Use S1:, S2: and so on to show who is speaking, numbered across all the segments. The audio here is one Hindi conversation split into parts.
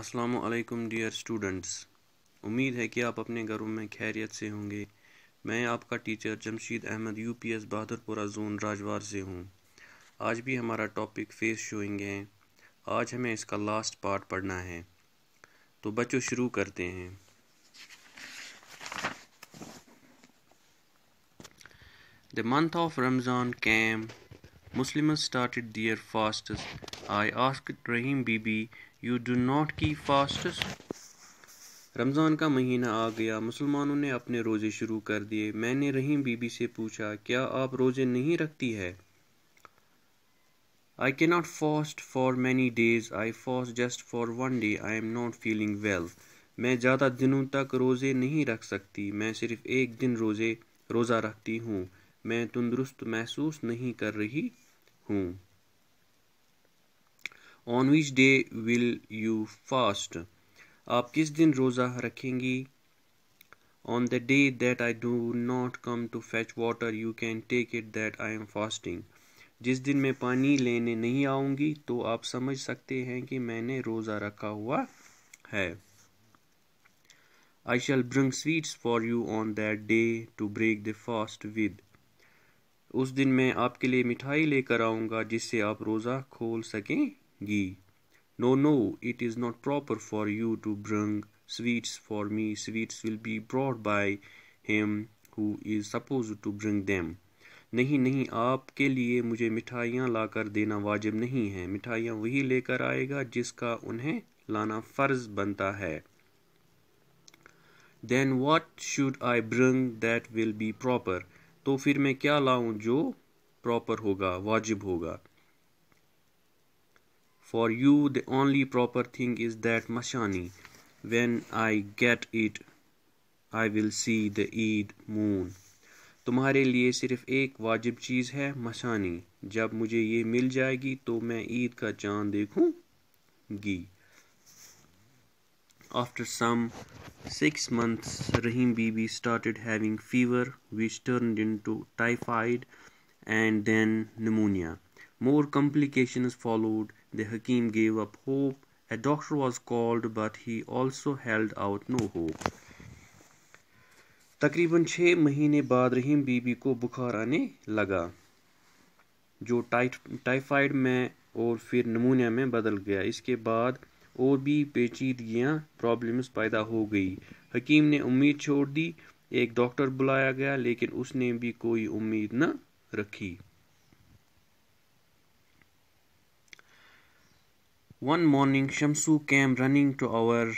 S1: असलकम डियर स्टूडेंट्स उम्मीद है कि आप अपने घरों में खैरियत से होंगे मैं आपका teacher Jamshid Ahmad UPS Bahadurpura zone Rajwar से हूँ आज भी हमारा टॉपिक फेस शोइंग है आज हमें इसका लास्ट पार्ट पढ़ना है तो बच्चों शुरू करते हैं the month of Ramzan came Muslim started their fast I ask Rahim Bibi you do not keep fasts Ramzan का महीना आ गया मुसलमानों ने अपने रोज़े शुरू कर दिए मैंने रहीम बीबी से पूछा क्या आप रोज़े नहीं रखती है I can not fast for many days I fast just for one day I am not feeling well मैं ज़्यादा दिनों तक रोज़े नहीं रख सकती मैं सिर्फ एक दिन रोज़े रोज़ा रखती हूँ मैं तंदुरुस्त महसूस नहीं कर रही हूँ on which day will you fast आप किस दिन रोज़ा रखेंगी on the day that I do not come to fetch water you can take it that I am fasting जिस दिन मैं पानी लेने नहीं आऊँगी तो आप समझ सकते हैं कि मैंने रोज़ा रखा हुआ है I shall bring sweets for you on that day to break the fast with उस दिन मैं आपके लिए मिठाई लेकर आऊँगा जिससे आप रोज़ा खोल सकें Guy. No, no, it is not proper for you to bring sweets for me. Sweets will be brought by him who is supposed to bring them. नहीं नहीं आपके लिए मुझे मिठाइयाँ लाकर देना वाजिब नहीं है मिठाइयाँ वही लेकर आएगा जिसका उन्हें लाना फ़र्ज बनता है then what should I bring that will be proper तो फिर मैं क्या लाऊं जो प्रॉपर होगा वाजिब होगा For you, the only proper thing is that Mashani. When I get it, I will see the Eid moon. tumhare liye sirf ek wajib cheez hai mashani jab mujhe ye mil jayegi to main eid ka chand dekhungi After some 6 months, Rahim Bibi started having fever, which turned into typhoid and then pneumonia. More complications followed. The Hakim gave up hope. A doctor was called but he also held out no hope. तकरीबन छः महीने बाद रहीम बीबी को बुखार आने लगा जो टाइ टाइफाइड में और फिर नमूनिया में बदल गया इसके बाद और भी पेचीदगियाँ प्रॉब्लम्स पैदा हो गई हकीम ने उम्मीद छोड़ दी एक डॉक्टर बुलाया गया लेकिन उसने भी कोई उम्मीद न रखी One morning Shamsu came running to our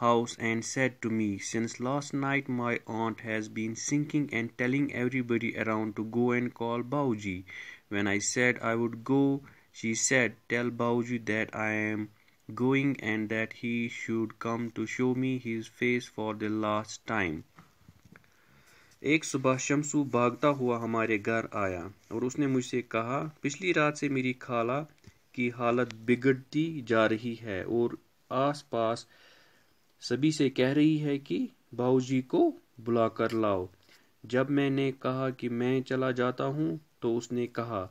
S1: house and said to me, Since last night my aunt has been sinking and telling everybody around to go and call Bauji. When I said I would go, she said, Tell Bauji that I am going and that he should come to show me his face for the last time. एक सुबह शमसू भागता हुआ हमारे घर आया और उसने मुझसे कहा पिछली रात से मेरी खाला की हालत बिगड़ती जा रही है और आसपास सभी से कह रही है कि बाऊजी को बुला कर लाओ जब मैंने कहा कि मैं चला जाता हूँ तो उसने कहा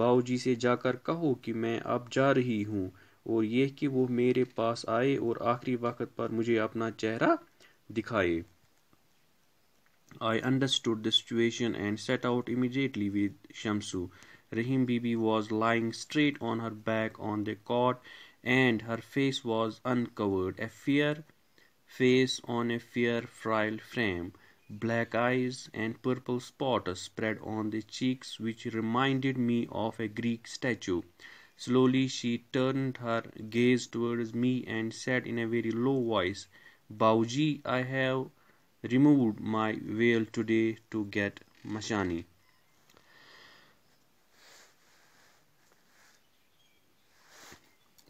S1: बाऊजी से जाकर कहो कि मैं अब जा रही हूँ और यह कि वो मेरे पास आए और आखिरी वक्त पर मुझे अपना चेहरा दिखाए I understood the situation and set out immediately with Shamsu Rahim Bibi was lying straight on her back on the cot and her face was uncovered, a fair face on a fair frail frame. Black eyes and purple spots spread on the cheeks which reminded me of a Greek statue. Slowly she turned her gaze towards me and said in a very low voice, Bauji, I have removed my veil today to get Mashani.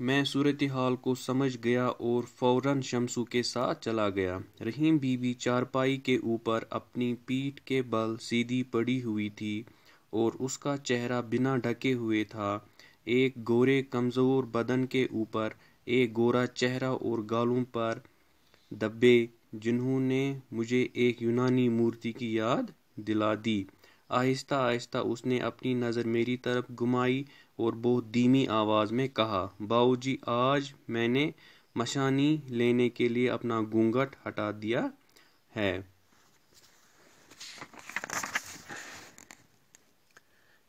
S1: मैं सूरत हाल को समझ गया और फौरन शमसू के साथ चला गया रहीम बीबी चारपाई के ऊपर अपनी पीठ के बल सीधी पड़ी हुई थी और उसका चेहरा बिना ढके हुए था एक गोरे कमज़ोर बदन के ऊपर एक गोरा चेहरा और गालों पर दब्बे जिन्होंने मुझे एक यूनानी मूर्ति की याद दिला दी आहिस्ता आहिस्ता उसने अपनी नज़र मेरी तरफ घुमाई और बहुत धीमी आवाज़ में कहा बाऊ जी आज मैंने मशानी लेने के लिए अपना घूंघट हटा दिया है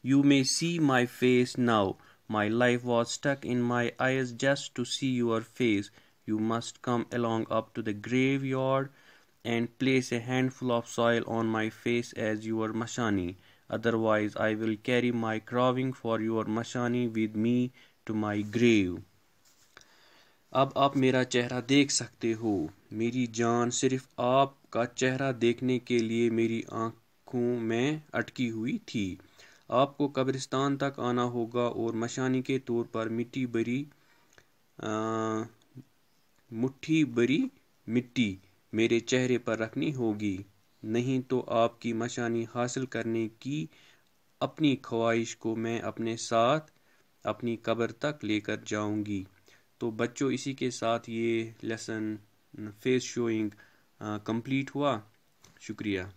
S1: you may see my face now my life was stuck in my eyes just to see your face you must come along up to the graveyard and place a handful of soil on my face as your mashani. Otherwise, I will carry my craving for your mashani with me to my grave. अब आप मेरा चेहरा देख सकते हो मेरी जान सिर्फ आपका चेहरा देखने के लिए मेरी आँखों में अटकी हुई थी आपको कब्रिस्तान तक आना होगा और मशानी के तौर पर मिट्टी भरी मुट्ठी भरी मिट्टी मेरे चेहरे पर रखनी होगी नहीं तो आपकी मशानी हासिल करने की अपनी ख्वाहिश को मैं अपने साथ अपनी कब्र तक लेकर जाऊंगी तो बच्चों इसी के साथ ये लेसन फेस शोइंग कंप्लीट हुआ शुक्रिया